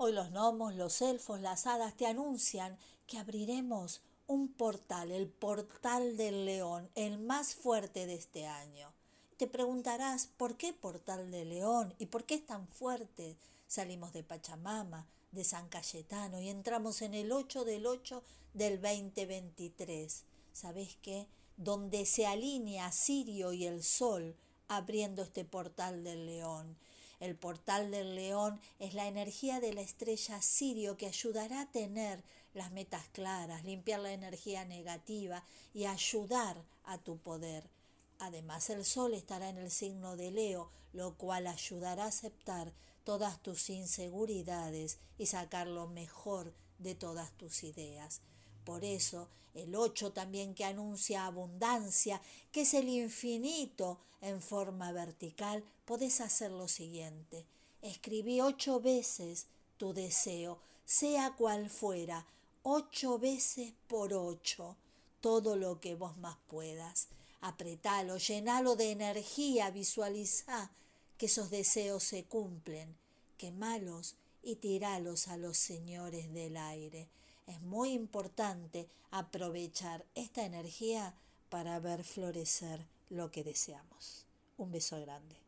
Hoy los gnomos, los elfos, las hadas te anuncian que abriremos un portal, el portal del león, el más fuerte de este año. Te preguntarás, ¿por qué portal del león? ¿Y por qué es tan fuerte? Salimos de Pachamama, de San Cayetano y entramos en el 8 del 8 del 2023. ¿Sabes qué? Donde se alinea Sirio y el Sol abriendo este portal del león. El portal del león es la energía de la estrella Sirio que ayudará a tener las metas claras, limpiar la energía negativa y ayudar a tu poder. Además, el Sol estará en el signo de Leo, lo cual ayudará a aceptar todas tus inseguridades y sacar lo mejor de todas tus ideas. Por eso el 8 también que anuncia abundancia, que es el infinito en forma vertical, podés hacer lo siguiente. Escribí ocho veces tu deseo, sea cual fuera, ocho veces por ocho, todo lo que vos más puedas. Apretalo, llenalo de energía, visualiza que esos deseos se cumplen, quemalos y tiralos a los señores del aire. Es muy importante aprovechar esta energía para ver florecer lo que deseamos. Un beso grande.